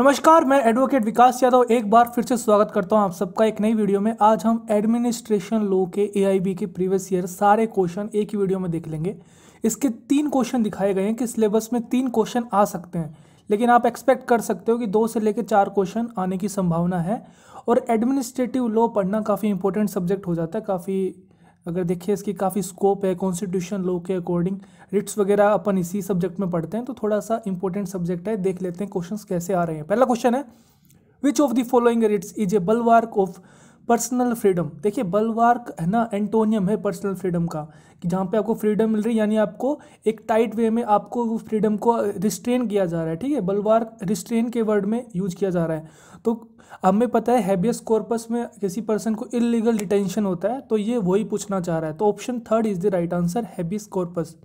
नमस्कार मैं एडवोकेट विकास यादव एक बार फिर से स्वागत करता हूं आप सबका एक नई वीडियो में आज हम एडमिनिस्ट्रेशन लॉ के एआईबी के प्रीवियस ईयर सारे क्वेश्चन एक ही वीडियो में देख लेंगे इसके तीन क्वेश्चन दिखाए गए हैं कि सिलेबस में तीन क्वेश्चन आ सकते हैं लेकिन आप एक्सपेक्ट कर सकते हो कि दो से लेकर चार क्वेश्चन आने की संभावना है और एडमिनिस्ट्रेटिव लॉ पढ़ना काफ़ी इंपॉर्टेंट सब्जेक्ट हो जाता है काफ़ी अगर देखिए इसकी काफ़ी स्कोप है कॉन्स्टिट्यूशन लॉ के अकॉर्डिंग रिट्स वगैरह अपन इसी सब्जेक्ट में पढ़ते हैं तो थोड़ा सा इंपॉर्टेंट सब्जेक्ट है देख लेते हैं क्वेश्चन कैसे आ रहे हैं पहला क्वेश्चन है which of the following writs is a bulwark of personal freedom देखिए बलवार्क है ना एंटोनियम है पर्सनल फ्रीडम का कि जहाँ पे आपको फ्रीडम मिल रही है यानी आपको एक टाइट वे में आपको फ्रीडम को रिस्ट्रेन किया जा रहा है ठीक है बलवार्क रिस्ट्रेन के वर्ड में यूज किया जा रहा है तो अब मैं पता है हैबियस कॉर्पस में किसी पर्सन को इलीगल डिटेंशन होता है तो ये वही पूछना चाह रहा है तो option third is the right answer habeas corpus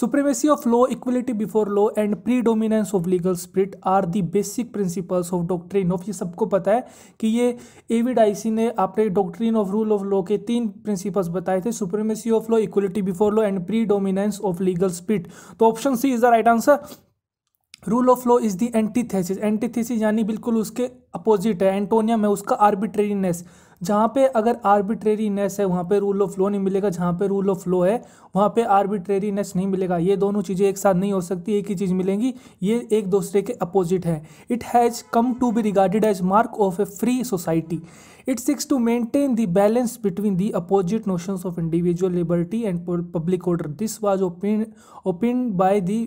supremacy of law equality before law and predominance of legal spirit are the basic principles of doctrine of ये सबको पता है कि ये एविड आईसी ने आपने doctrine of rule of law के तीन प्रिंसिपल्स बताए थे supremacy of law equality before law and predominance of legal spirit तो option C is the right answer rule of law is the antithesis antithesis यानी बिल्कुल उसके opposite है antonym है उसका आर्बिट्रेरीनेस जहाँ पे अगर आर्बिट्रेरीनेस है वहाँ पे रूल ऑफ लॉ नहीं मिलेगा जहाँ पे रूल ऑफ लॉ है वहाँ पे आर्बिट्रेरीनेस नहीं मिलेगा ये दोनों चीज़ें एक साथ नहीं हो सकती एक ही चीज़ मिलेंगी ये एक दूसरे के अपोजिट है it has come to be regarded as mark of a free society it seeks to maintain the balance between the opposite notions of individual liberty and public order this was opine opine by the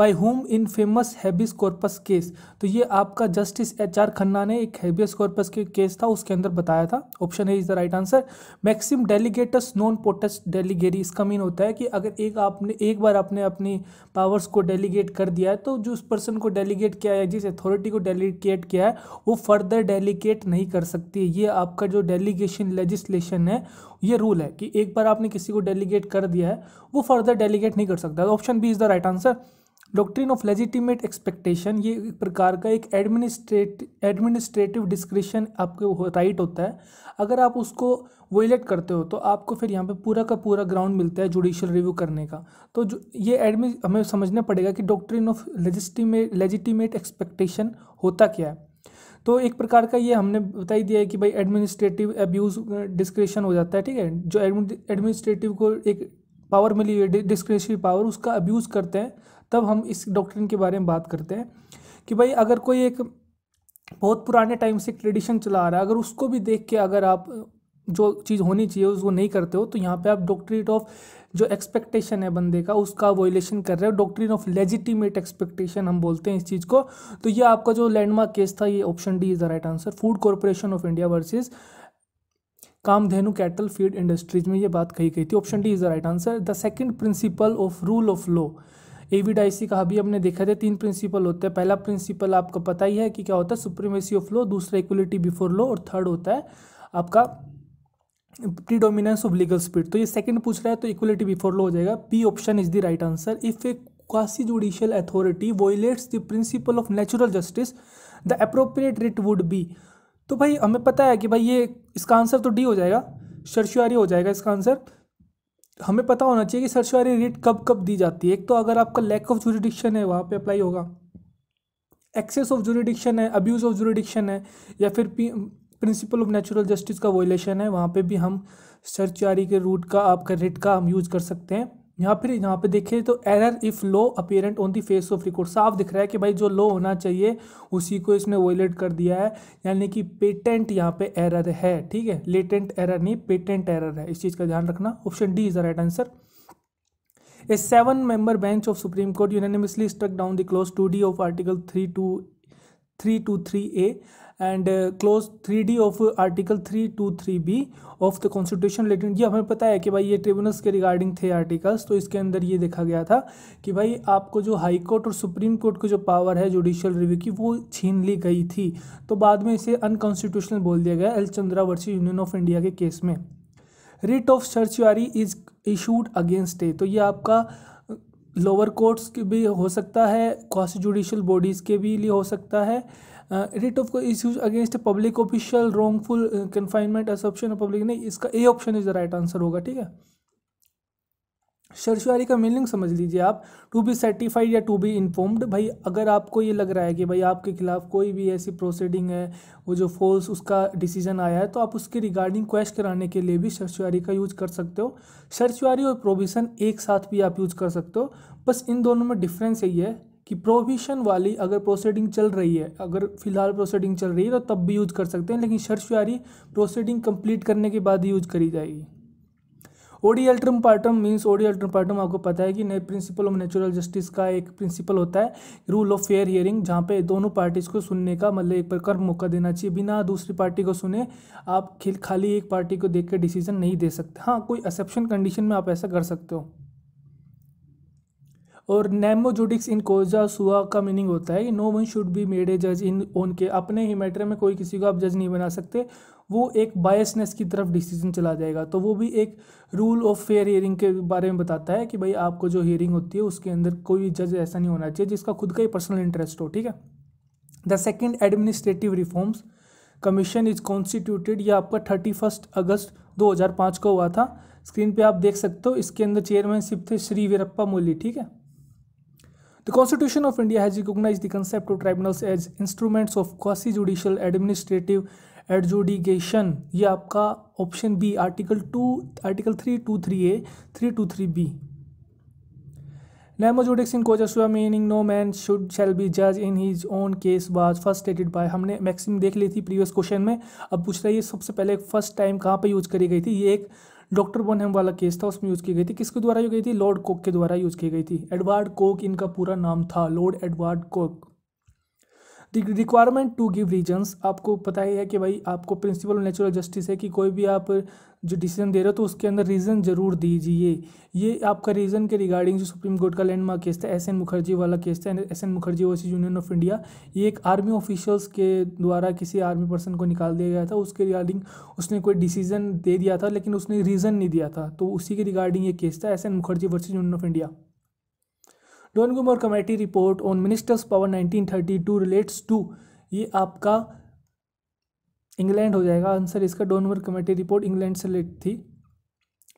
by home in famous habeas corpus case तो ये आपका justice H R Khanna ने एक habeas corpus के case था उसके अंदर बताया था option A is the right answer maxim डेलीगेटस नॉन पोटेस्ट डेलीगेरी इसका मीन होता है कि अगर एक आपने एक बार आपने अपनी पावर्स को डेलीगेट कर दिया है तो जो उस पर्सन को डेलीगेट किया है जिस अथॉरिटी को डेलीगेट किया है वो फर्दर डेलीगेट नहीं कर सकती ये आपका जो डेलीगेशन लेजिस्लेशन है ये रूल है कि एक बार आपने किसी को डेलीगेट कर दिया है वो फर्दर डेलीगेट नहीं कर सकता option B is the right answer doctrine of legitimate expectation ये एक प्रकार का एक एडमिनिस्ट्रेट एडमिनिस्ट्रेटिव डिस्क्रिप्शन आपके राइट होता है अगर आप उसको वोलेट करते हो तो आपको फिर यहाँ पे पूरा का पूरा ग्राउंड मिलता है जुडिशियल रिव्यू करने का तो जो ये एडमि हमें समझना पड़ेगा कि doctrine of legitimate legitimate expectation होता क्या है तो एक प्रकार का ये हमने बता ही दिया है कि भाई एडमिनिस्ट्रेटिव अब्यूज़ डिस्क्रिशन हो जाता है ठीक है जो एडमिनिस्ट्रेटिव को एक पावर मिली हुई है डिस्क्रिशनरी पावर उसका अब्यूज़ करते हैं तब हम इस डॉक्ट्रिन के बारे में बात करते हैं कि भाई अगर कोई एक बहुत पुराने टाइम से ट्रेडिशन चला आ रहा है अगर उसको भी देख के अगर आप जो चीज़ होनी चाहिए उसको नहीं करते हो तो यहाँ पे आप डॉक्ट्रेट ऑफ जो एक्सपेक्टेशन है बंदे का उसका वोलेशन कर रहे हो डॉक्ट्रीन ऑफ लेजिटिमेट एक्सपेक्टेशन हम बोलते हैं इस चीज़ को तो ये आपका जो लैंडमार्क केस था ये option D is the right answer Food Corporation of India versus Kamdhenu cattle feed industries में ये बात कही गई थी option D is the right answer the second principle of rule of law C का भी हमने देखा था तीन प्रिंसिपल होते हैं पहला प्रिंसिपल आपको पता ही है कि क्या होता है सुप्रीमेसी ऑफ लॉ दूसरा इक्वलिटी बिफोर लॉ और थर्ड होता है आपका प्रीडोमिनेंस ऑफ लीगल स्पीड तो ये सेकंड पूछ रहा है तो इक्वलिटी बिफोर लॉ हो जाएगा B option is the right answer if a quasi judicial authority violates the principle of natural justice the appropriate writ would be तो भाई हमें पता है कि भाई ये इसका आंसर तो डी हो जाएगा शर्शुआरी हो जाएगा इसका आंसर हमें पता होना चाहिए कि सर्चवारी रीट कब कब दी जाती है एक तो अगर आपका लैक ऑफ जुरिडिक्शन है वहाँ पे अप्लाई होगा एक्सेस ऑफ जुरिडिक्शन है अब्यूज़ ऑफ जुरिडिक्शन है या फिर प्रिंसिपल ऑफ नेचुरल जस्टिस का वोलेशन है वहाँ पे भी हम सर्च के रूट का आपका रिट का हम यूज़ कर सकते हैं या फिर यहाँ पे देखिए तो एरर इफ़ लो apparent on the face of record साफ दिख रहा है कि भाई जो लो होना चाहिए उसी को इसने वोलेट कर दिया है यानी कि पेटेंट यहाँ पे एरर है ठीक है लेटेंट एरर नहीं पेटेंट एरर है इस चीज़ का ध्यान रखना option D is the right answer a seven member bench of Supreme Court unanimously struck down the clause two D of article three two three two three A and clause three D of article three two three B of the constitution related ये हमें पता है कि भाई ये tribunals के regarding थे articles तो इसके अंदर ये देखा गया था कि भाई आपको जो हाई कोर्ट और सुप्रीम कोर्ट को जो पावर है जुडिशियल रिव्यू की वो छीन ली गई थी तो बाद में इसे अनकॉन्स्टिट्यूशनल बोल दिया गया L Chandra versus union of India के केस में writ of certiorari is issued against a तो ये आपका लोअर uh, कोर्ट्स के भी हो सकता है कॉस्ट जुडिशल बॉडीज़ के भी लिए हो सकता है writ of is use against public official wrongful confinement assumption public नहीं इसका A option is the right answer होगा ठीक है शर्शुआरी का मीनिंग समझ लीजिए आप टू बी सर्टिफाइड या टू बी इन्फॉर्म्ड भाई अगर आपको ये लग रहा है कि भाई आपके खिलाफ कोई भी ऐसी प्रोसीडिंग है वो जो फोर्स उसका डिसीजन आया है तो आप उसके रिगार्डिंग क्वेश्चन कराने के लिए भी शर्शुआरी का यूज कर सकते हो शर्शुआरी और प्रोविज़न एक साथ भी आप यूज कर सकते हो बस इन दोनों में डिफरेंस यही है कि प्रोविशन वाली अगर प्रोसीडिंग चल रही है अगर फिलहाल प्रोसीडिंग चल रही है तो तब भी यूज कर सकते हैं लेकिन शर्शुआरी प्रोसीडिंग कंप्लीट करने के बाद ही यूज करी जाएगी ओडी अल्ट्रम पार्टम मीन्स ओडी अल्ट्रम पार्टम आपको पता है कि नए प्रिंसिपल ऑफ नेचुरल जस्टिस का एक प्रिंसिपल होता है रूल ऑफ फेयर हियरिंग जहाँ पे दोनों पार्टीज़ को सुनने का मतलब एक प्रकार मौका देना चाहिए बिना दूसरी पार्टी को सुने आप खाली एक पार्टी को देख कर डिसीजन नहीं दे सकते हाँ कोई एक्सेप्शन कंडीशन में आप ऐसा कर सकते हो और नेमोजुडिक्स इन कोजा सुआ का मीनिंग होता है कि no one should be made a जज इन ओन के अपने ही मैटर में कोई किसी को आप जज नहीं बना सकते वो एक बायसनेस की तरफ डिसीजन चला जाएगा तो वो भी एक रूल ऑफ फेयर हियरिंग के बारे में बताता है कि भाई आपको जो हियरिंग होती है उसके अंदर कोई जज ऐसा नहीं होना चाहिए जिसका खुद का ही पर्सनल इंटरेस्ट हो ठीक है the second administrative reforms commission is constituted यह आपका थर्टी फर्स्ट अगस्त दो हज़ार पाँच को हुआ था स्क्रीन पे आप देख सकते हो इसके अंदर चेयरमैनशिप थे श्री वीरप्पा मोली ठीक है The Constitution of India has recognized the concept of tribunals as instruments of quasi judicial administrative adjudication. ये आपका option B article two article three two three A three two three B नैमो जुडिक्स इन कोजासुआ meaning no man should shall be जज in his own case was first stated by हमने maxim देख ली थी प्रीवियस क्वेश्चन में अब पूछ रहा है ये सबसे पहले फर्स्ट टाइम कहाँ पे यूज करी गई थी ये एक डॉक्टर बोनहेम वाला केस था उसमें यूज़ की गई थी किसके द्वारा यूज गई थी लॉर्ड कोक के द्वारा यूज़ की गई थी एडवार्ड कोक इनका पूरा नाम था Lord Edward Coke requirement to give reasons आपको पता ही है कि भाई आपको प्रिंसिपल ऑफ नेचुरल जस्टिस है कि कोई भी आप जो डिसीजन दे रहे हो तो उसके अंदर रीज़न ज़रूर दीजिए ये आपका रीज़न के रिगार्डिंग जो सुप्रीम कोर्ट का लैंडमार्क केस था एस एन मुखर्जी वाला केस था S N Mukherjee versus union of India ये एक आर्मी ऑफिशियल्स के द्वारा किसी आर्मी पर्सन को निकाल दिया गया था उसके रिगार्डिंग उसने कोई डिसीजन दे दिया था लेकिन उसने रीज़न नहीं दिया था तो उसी के रिगार्डिंग ये केस था S N Mukherjee versus union of India Donoughmore committee report on ministers power nineteen thirty two relates to ये आपका इंग्लैंड हो जाएगा आंसर इसका डोनगुमोर कमेटी रिपोर्ट इंग्लैंड से रिलेट थी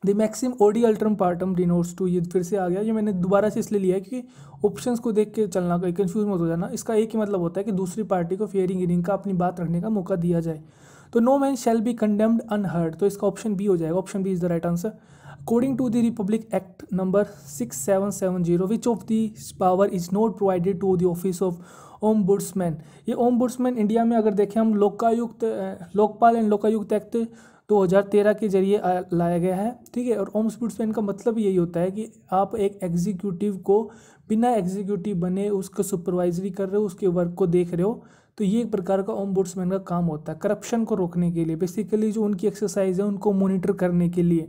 द मैक्सिम ओडी अल्ट्रम पार्टम डिनोट्स टू ये फिर से आ गया ये मैंने दोबारा से इसलिए लिया है क्योंकि ऑप्शंस को देख के चलना कहीं कन्फ्यूज मत हो जाना इसका एक ही मतलब होता है कि दूसरी पार्टी को फेयरिंग इनिंग का अपनी बात रखने का मौका दिया जाए तो no man shall be condemned unheard तो इसका ऑप्शन बी हो जाएगा option B is the right answer according to the republic act number 6770 which of these power is not provided to the office of ombudsman ये ombudsman India में अगर देखें हम Lokayukta Lokpal and Lokayukta act 2013 के जरिए लाया गया है ठीक है और ओम्बुड्समैन का मतलब यही होता है कि आप एक एग्जीक्यूटिव को बिना एग्जीक्यूटिव बने उसको सुपरवाइजरी कर रहे हो उसके वर्क को देख रहे हो तो ये एक प्रकार का ओम बुड्समैन का काम होता है करप्शन को रोकने के लिए बेसिकली जो उनकी एक्सरसाइज है उनको मोनिटर करने के लिए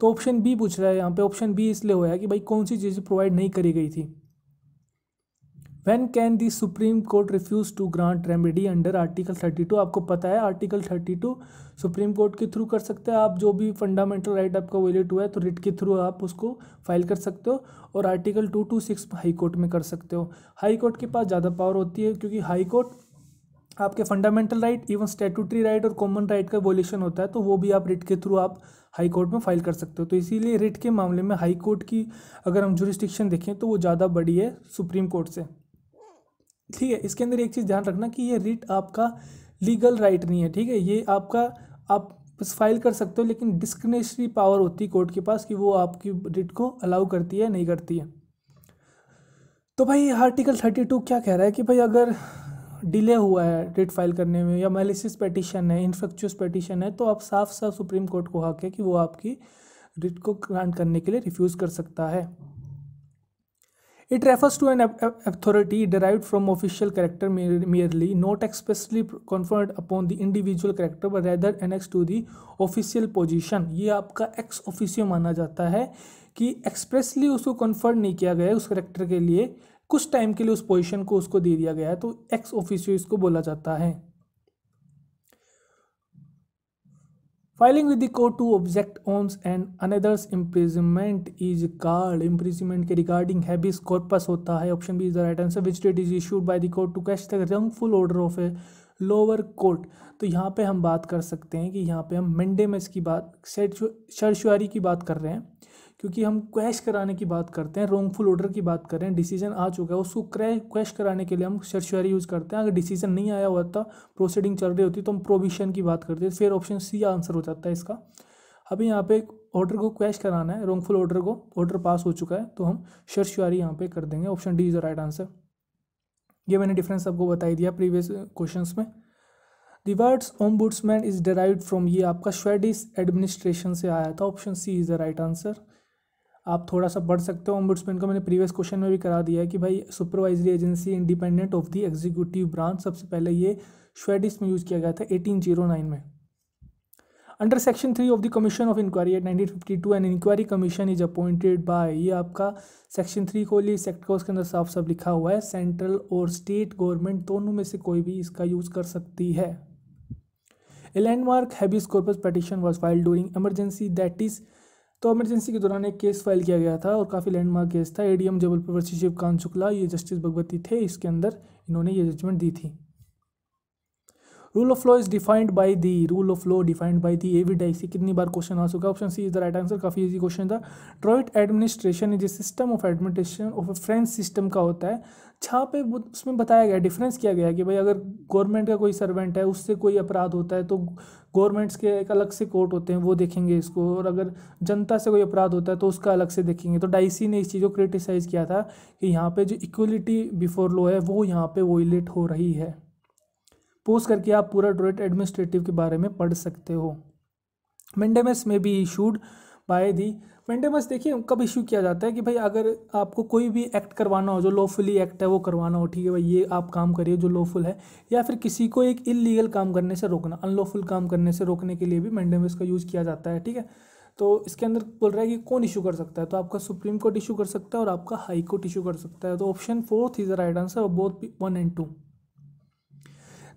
तो ऑप्शन बी पूछ रहा है यहाँ पे ऑप्शन बी इसलिए हुआ है कि भाई कौन सी चीज़ें प्रोवाइड नहीं करी गई थी when can the Supreme Court refuse to grant remedy under article thirty two आपको पता है article thirty two Supreme Court के थ्रू कर सकते हैं आप जो भी फंडामेंटल राइट आपका वेलेट हुआ है तो रिट के थ्रू आप उसको फाइल कर सकते हो और article two two six High Court में कर सकते हो हाई कोर्ट के पास ज़्यादा पावर होती है क्योंकि हाई कोर्ट आपके fundamental right even statutory right और कॉमन राइट का वोल्यूशन होता है तो वो भी आप रिट के थ्रू आप हाई कोर्ट में फाइल कर सकते हो तो इसीलिए रिट के मामले में हाई कोर्ट की अगर हम जुरिस्टिक्शन देखें तो वो ज़्यादा बड़ी है सुप्रीम कोर्ट से ठीक है इसके अंदर एक चीज़ ध्यान रखना कि ये रिट आपका लीगल राइट नहीं है ठीक है ये आपका आप बस फाइल कर सकते हो लेकिन डिस्क्रिमिनेशनरी पावर होती है कोर्ट के पास कि वो आपकी रिट को अलाउ करती है नहीं करती है तो भाई आर्टिकल थर्टी टू क्या कह रहा है कि भाई अगर डिले हुआ है रिट फाइल करने में या मेलिसिस पटिशन है इन्फेक्चुअस पटिशन है तो आप साफ साफ सुप्रीम कोर्ट को हक है कि वो आपकी रिट को ग्रांट करने के लिए रिफ्यूज़ कर सकता है it refers to an authority derive from official character merely not expressly conferred upon the individual character but rather annex to the official position ये आपका एक्स ऑफिशियो माना जाता है कि एक्सप्रेसली उसको कन्फर्ड नहीं किया गया उस करेक्टर के लिए कुछ टाइम के लिए उस पोजीशन को उसको दे दिया गया है तो एक्स ऑफिसियो इसको बोला जाता है filing with the court to object one's and another's imprisonment is card imprisonment के रिगार्डिंग हैबिस कॉर्पस होता है option B is the right answer which that is issued by the court to quash the wrongful order of a lower court तो यहाँ पे हम बात कर सकते हैं कि यहाँ पे हम मंडे में इसकी बात शर्शुआरी की बात कर रहे हैं क्योंकि हम क्वैश कराने की बात करते हैं रॉन्गफुल ऑर्डर की बात करें डिसीजन आ चुका है उसको क्रैश क्वैश कराने के लिए हम सर्चुअरी यूज़ करते हैं अगर डिसीजन नहीं आया हुआ था प्रोसीडिंग चल रही होती तो हम प्रोविशन की बात करते हैं फिर ऑप्शन सी आंसर हो जाता है इसका अभी यहाँ पे ऑर्डर को क्वैश कराना है रॉन्गफुल ऑर्डर को ऑर्डर पास हो चुका है तो हम सर्चुअरी यहाँ पर कर देंगे option D is the right answer ये मैंने डिफरेंस आपको बताई दिया प्रीवियस क्वेश्चन में rewards ombudsman is derived from ये आपका श्वेडिस एडमिनिस्ट्रेशन से आया था option C is the right answer आप थोड़ा सा बढ़ सकते हो ओम्बुड्समैन को मैंने प्रीवियस क्वेश्चन में भी करा दिया है कि भाई supervisory agency independent of the executive branch सबसे पहले ये श्वेडिस में यूज़ किया गया था नाइन oh में under section three of the commission of inquiry eight two and inquiry commission is appointed by ये आपका सेक्शन थ्री को लिए सेक्ट का उसके अंदर साफ साफ लिखा हुआ है सेंट्रल और स्टेट गवर्नमेंट दोनों में से कोई भी इसका यूज़ कर सकती है a landmark habeas corpus petition was filed during emergency that is तो एमरजेंसी के दौरान एक केस फाइल किया गया था और काफ़ी लैंडमार्क केस था एडीएम जबलपुर वर्षी शिवकांत शुक्ला ये जस्टिस भगवती थे इसके अंदर इन्होंने ये जजमेंट दी थी rule of law is defined by the rule of law defined by the A V Dicey ये कितनी बार क्वेश्चन आ चुका option C is the right answer काफ़ी इजी क्वेश्चन था ड्रॉइट administration is a system of administration of a French system का होता है छा पे उसमें बताया गया डिफरेंस किया गया कि भाई अगर गवर्नमेंट का कोई सर्वेंट है उससे कोई अपराध होता है तो गवर्नमेंट्स के एक अलग से कोर्ट होते हैं वो देखेंगे इसको और अगर जनता से कोई अपराध होता है तो उसका अलग से देखेंगे तो डाइसी ने इस चीज़ को क्रिटिसाइज़ किया था कि यहाँ पे जो इक्वलिटी बिफोर लॉ है वो यहाँ पे वोलेट हो रही है पोस्ट करके आप पूरा डोरेट एडमिनिस्ट्रेटिव के बारे में पढ़ सकते हो मेंडेमस में भी शूड बाय दी मेंटेनेंस देखिए कब इशू किया जाता है कि भाई अगर आपको कोई भी एक्ट करवाना हो जो लॉफुली एक्ट है वो करवाना हो ठीक है भाई ये आप काम करिए जो लॉफुल है या फिर किसी को एक इलीगल काम करने से रोकना अनलॉफुल काम करने से रोकने के लिए भी मेंटेनेंस का यूज़ किया जाता है ठीक है तो इसके अंदर बोल रहा है कि कौन इशू कर सकता है तो आपका सुप्रीम कोर्ट इशू कर सकता है और आपका हाई कोर्ट इशू कर सकता है तो option fourth is the right answer both one and two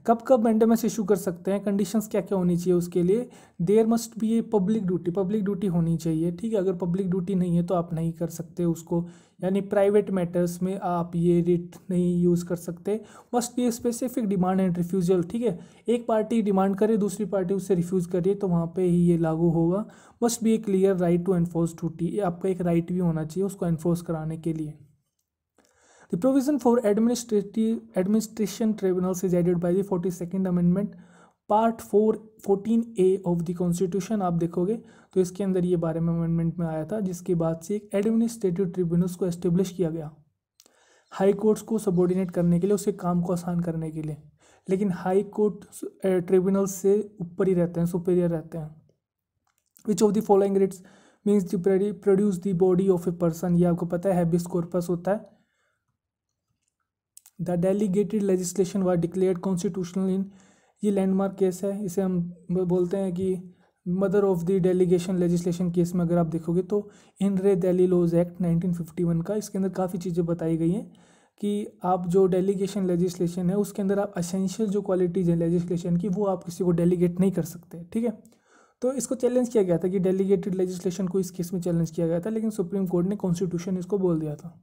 कब कब मैंडमस इशू कर सकते हैं कंडीशंस क्या क्या होनी चाहिए उसके लिए there must be a public duty public duty होनी चाहिए ठीक है अगर पब्लिक ड्यूटी नहीं है तो आप नहीं कर सकते उसको यानी प्राइवेट मैटर्स में आप ये रिट नहीं यूज़ कर सकते must be a specific demand and refusal ठीक है एक पार्टी डिमांड करे दूसरी पार्टी उसे रिफ्यूज़ करिए तो वहाँ पर ही ये लागू होगा must be a clear right to enforce duty आपका एक राइट भी होना चाहिए उसको एनफोर्स कराने के लिए The provision for administrative administration tribunals is added by the 42nd Amendment part four fourteen A of the constitution आप देखोगे तो इसके अंदर ये बारे में अमेंडमेंट में आया था जिसके बाद से एक एडमिनिस्ट्रेटिव ट्रिब्यूनल्स को एस्टेब्लिश किया गया हाई कोर्ट्स को सबॉर्डिनेट करने के लिए उसके काम को आसान करने के लिए लेकिन हाई कोर्ट ट्रिब्यूनल्स से ऊपर ही रहते हैं सुपेरियर रहते हैं which of the following writs means produce the body of a person ये आपको पता है हैबिस कॉर्पस होता है the delegated legislation was declared constitutional in ये लैंडमार्क केस है इसे हम बोलते हैं कि mother of the delegation legislation case में अगर आप देखोगे तो इन रे दिल्ली लॉज एक्ट 1951 का इसके अंदर काफ़ी चीज़ें बताई गई हैं कि आप जो डेलीगेशन लेजिस्लेशन है उसके अंदर आप असेंशियल जो क्वालिटीज़ हैं लेजिस्लेशन की वो आप किसी को डेलीगेट नहीं कर सकते ठीक है तो इसको चैलेंज किया गया था कि डेलीगेटेड लेजिस्लेशन को इस केस में चैलेंज किया गया था लेकिन सुप्रीम कोर्ट ने कॉन्स्टिट्यूशन इसको बोल दिया था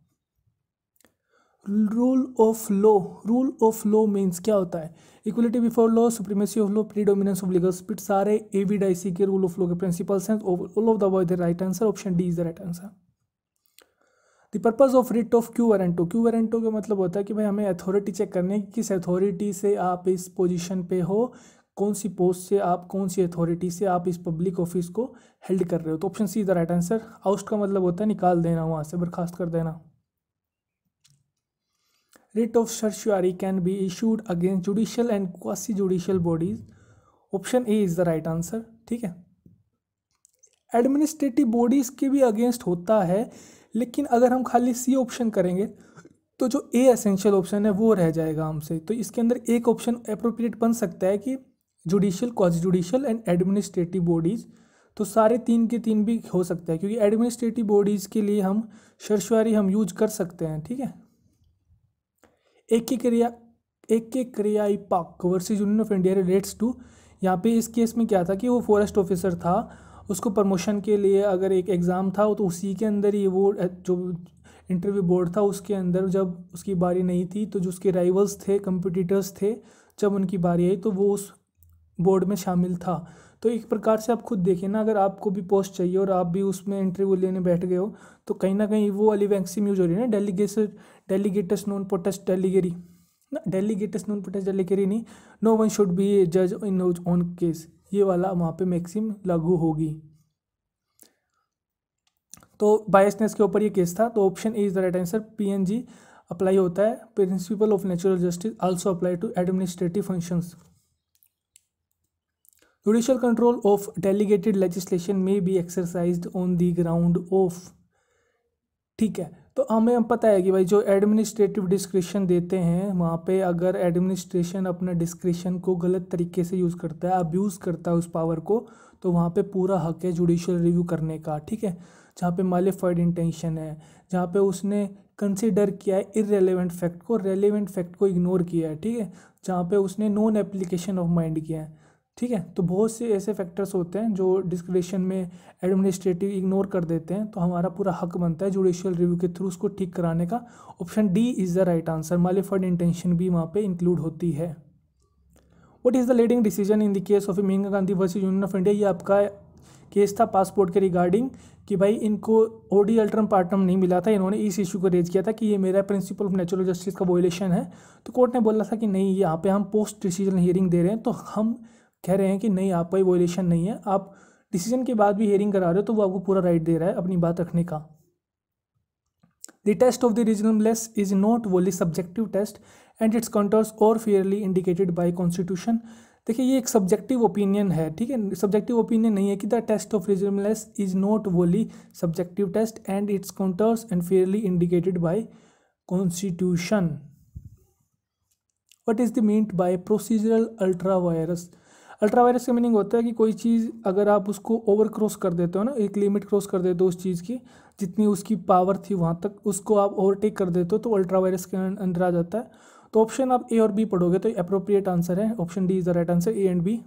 rule of law rule of law means क्या होता है equality before law supremacy of law predominance of legal spirit सारे ए वी सी के रूल ऑफ लॉ के प्रिंसिपल्स हैं all of the above the right answer option D is the right answer the purpose of writ of क्यू वेरेंटो क्यू वारंटो का मतलब होता है कि भाई हमें अथॉरिटी चेक करनी है कि किस अथॉरिटी से आप इस पोजिशन पे हो कौन सी पोस्ट से आप कौन सी अथॉरिटी से आप इस पब्लिक ऑफिस को हेल्ड कर रहे हो तो option C is the right answer oust का मतलब होता है निकाल देना वहाँ से बर्खास्त कर देना writ of certiorari can be issued against judicial and quasi judicial bodies option A is the right answer ठीक है एडमिनिस्ट्रेटिव बॉडीज़ के भी अगेंस्ट होता है लेकिन अगर हम खाली सी ऑप्शन करेंगे तो जो ए एसेंशियल ऑप्शन है वो रह जाएगा हमसे तो इसके अंदर एक ऑप्शन अप्रोप्रिएट बन सकता है कि judicial quasi judicial and administrative bodies तो सारे तीन के तीन भी हो सकता है क्योंकि एडमिनिस्ट्रेटिव बॉडीज़ के लिए हम शर्शवारी हम यूज कर सकते हैं ठीक है एक ही क्रिया एक के Kraipak versus union of India relates to यहाँ पे इस केस में क्या था कि वो फॉरेस्ट ऑफिसर था उसको प्रमोशन के लिए अगर एक एग्ज़ाम था तो उसी के अंदर ही वो जो इंटरव्यू बोर्ड था उसके अंदर जब उसकी बारी नहीं थी तो जो उसके राइवल्स थे कंपटीटर्स थे जब उनकी बारी आई तो वो उस बोर्ड में शामिल था तो एक प्रकार से आप खुद देखिए ना अगर आपको भी पोस्ट चाहिए और आप भी उसमें इंटरव्यू लेने बैठ गए हो तो कहीं ना कहीं वो वाली वैक्सीन यूज हो रही है ना डेलीगेट डेलीगेटस नॉन पोटस डेलीगेरी डेलीगेटस नॉन पोटस डेलीगेरी नहीं no one should be a जज इन ऑन केस ये वाला वहाँ पे मैक्सिम लागू होगी तो बायसनेस के ऊपर ये केस था तो option A is the right answer PNJ apply होता है principle of natural justice also apply to administrative functions Judicial control of delegated legislation may be exercised on the ground of ठीक है तो हमें पता है कि भाई जो एडमिनिस्ट्रेटिव डिस्क्रिप्शन देते हैं वहाँ पे अगर एडमिनिस्ट्रेशन अपने डिस्क्रिप्शन को गलत तरीके से यूज़ करता है अब्यूज़ करता है उस पावर को तो वहाँ पे पूरा हक है जुडिशल रिव्यू करने का ठीक है जहाँ पे मालिफाइड इंटेंशन है जहाँ पे उसने कंसिडर किया है इरेलीवेंट फैक्ट को रेलिवेंट फैक्ट को इग्नोर किया है ठीक है जहाँ पे उसने नॉन एप्लीकेशन ऑफ माइंड किया है ठीक है तो बहुत से ऐसे फैक्टर्स होते हैं जो डिस्क्रिप्शन में एडमिनिस्ट्रेटिव इग्नोर कर देते हैं तो हमारा पूरा हक बनता है जुडिशियल रिव्यू के थ्रू उसको ठीक कराने का option D is the right answer malafide intention भी वहाँ पे इंक्लूड होती है what is the leading decision in the case of Maneka Gandhi versus union of India ये आपका केस था पासपोर्ट के रिगार्डिंग कि भाई इनको ओडी अल्टरम पार्टनर नहीं मिला था इन्होंने इस इशू को रेज किया था कि ये मेरा प्रिंसिपल ऑफ नेचुरल जस्टिस का वोलेशन है तो कोर्ट ने बोला था कि नहीं यहाँ पे हम पोस्ट डिसीजन हियरिंग दे रहे हैं तो हम कह रहे हैं कि नहीं आपका ही वोलेशन नहीं है आप डिसीजन के बाद भी हेयरिंग करा रहे हो तो वो आपको पूरा राइट दे रहा है अपनी बात रखने का the test of the reasonableness is not wholly subjective test and it's contours और फेयरली इंडिकेटेड बाई कॉन्स्टिट्यूशन देखिए ये एक सब्जेक्टिव ओपिनियन है ठीक है सब्जेक्टिव ओपिनियन नहीं है कि the test of reasonableness is not wholly subjective test and it's contours and fairly indicated by constitution what is the mean by procedural ultra vires ultra vires का मीनिंग होता है कि कोई चीज़ अगर आप उसको ओवर क्रॉस कर देते हो ना एक लिमिट क्रॉस कर देते हो उस चीज़ की जितनी उसकी पावर थी वहाँ तक उसको आप ओवरटेक कर देते हो तो अल्ट्रावायरस के अं-, अंदर आ जाता है तो ऑप्शन आप ए और बी पढ़ोगे तो अप्रोप्रिएट आंसर है option D is the right answer A and B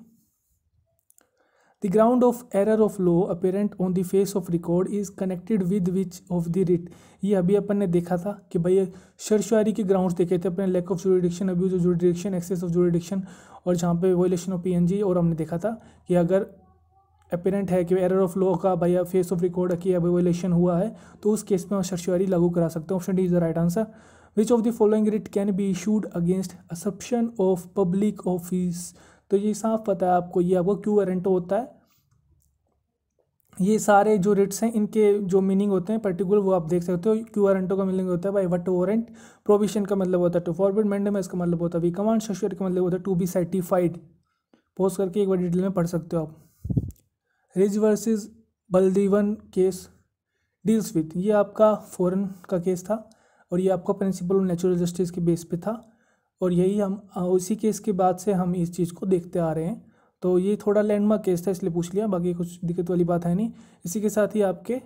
The ground of error of law apparent on the face of record is connected with which of the writ ये अभी अपन ने देखा था कि भाई शर्शुआरी के ग्राउंड्स देखे थे अपने lack of jurisdiction abuse of jurisdiction excess of jurisdiction और जहाँ पे वोलेशन ऑफ पीएनजी और हमने देखा था कि अगर अपेरेंट है कि एरर ऑफ लॉ का भैया फेस ऑफ रिकॉर्ड की अभी वोलेशन हुआ है तो उस केस में हम शर्शुआरी लागू करा सकते हैं option D is the right answer which of the following writ can be issued against usurpation of public office तो ये साफ पता है आपको ये आपको क्यू एरेंटो होता है ये सारे जो रिट्स हैं इनके जो मीनिंग होते हैं पर्टिकुलर वो आप देख सकते हो क्यू वारंटो का मीनिंग होता है बाई वट वारंट प्रोविशन का मतलब होता है टू फॉरवर्ड मेंडमेस इसका मतलब होता है वी कमांड सश्योर का मतलब होता है टू बी सर्टिफाइड पोस्ट करके एक बार डिटेल में पढ़ सकते हो आप Ridge versus Baldwin case deals with ये आपका फॉरन का केस था और ये आपका प्रिंसिपल ऑफ नेचुरल जस्टिस के बेस पे था और यही हम उसी केस के बाद से हम इस चीज़ को देखते आ रहे हैं तो ये थोड़ा लैंडमार्क केस था इसलिए पूछ लिया बाकी कुछ दिक्कत वाली बात है नहीं इसी के साथ ही आपके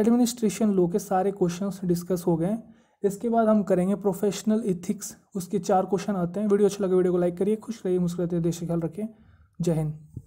एडमिनिस्ट्रेशन लो के सारे क्वेश्चंस डिस्कस हो गए इसके बाद हम करेंगे प्रोफेशनल इथिक्स उसके चार क्वेश्चन आते हैं वीडियो अच्छा लगे वीडियो को लाइक करिए खुश रहिए मुस्कुराते देश ख्याल रखें जय हिंद